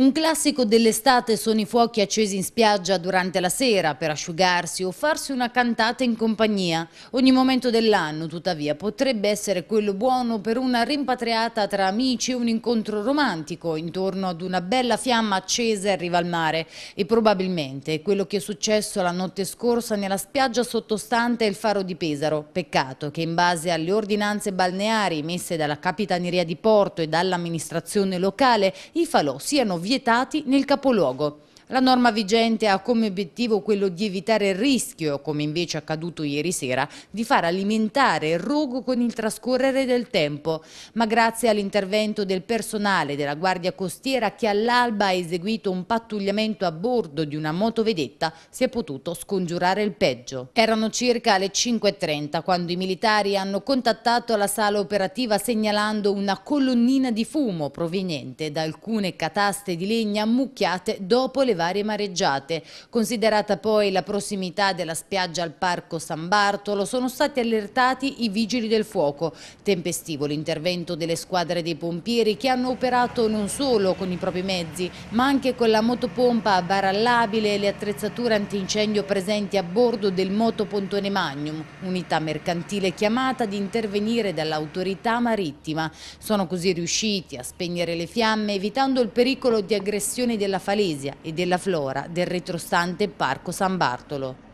Un classico dell'estate sono i fuochi accesi in spiaggia durante la sera per asciugarsi o farsi una cantata in compagnia. Ogni momento dell'anno, tuttavia, potrebbe essere quello buono per una rimpatriata tra amici e un incontro romantico intorno ad una bella fiamma accesa in riva al mare. E probabilmente quello che è successo la notte scorsa nella spiaggia sottostante il faro di Pesaro. Peccato che in base alle ordinanze balneari emesse dalla Capitaneria di Porto e dall'amministrazione locale, i falò siano violati vietati nel capoluogo. La norma vigente ha come obiettivo quello di evitare il rischio, come invece accaduto ieri sera, di far alimentare il rogo con il trascorrere del tempo. Ma grazie all'intervento del personale della Guardia Costiera che all'alba ha eseguito un pattugliamento a bordo di una motovedetta, si è potuto scongiurare il peggio. Erano circa le 5.30 quando i militari hanno contattato la sala operativa segnalando una colonnina di fumo proveniente da alcune cataste di legna ammucchiate dopo le varie mareggiate. Considerata poi la prossimità della spiaggia al Parco San Bartolo, sono stati allertati i vigili del fuoco. Tempestivo l'intervento delle squadre dei pompieri che hanno operato non solo con i propri mezzi, ma anche con la motopompa a barallabile e le attrezzature antincendio presenti a bordo del motopontone Magnum, unità mercantile chiamata ad intervenire dall'autorità marittima. Sono così riusciti a spegnere le fiamme evitando il pericolo di aggressioni della falesia e della della flora del retrostante Parco San Bartolo.